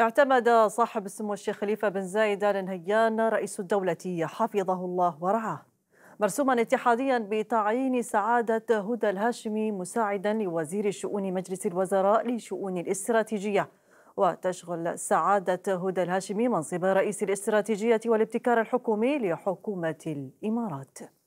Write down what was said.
اعتمد صاحب السمو الشيخ خليفة بن زايد آل نهيان رئيس الدولة حفظه الله ورعاه مرسوما اتحاديا بتعيين سعادة هدى الهاشمي مساعدا لوزير شؤون مجلس الوزراء لشؤون الاستراتيجية وتشغل سعادة هدى الهاشمي منصب رئيس الاستراتيجية والابتكار الحكومي لحكومة الإمارات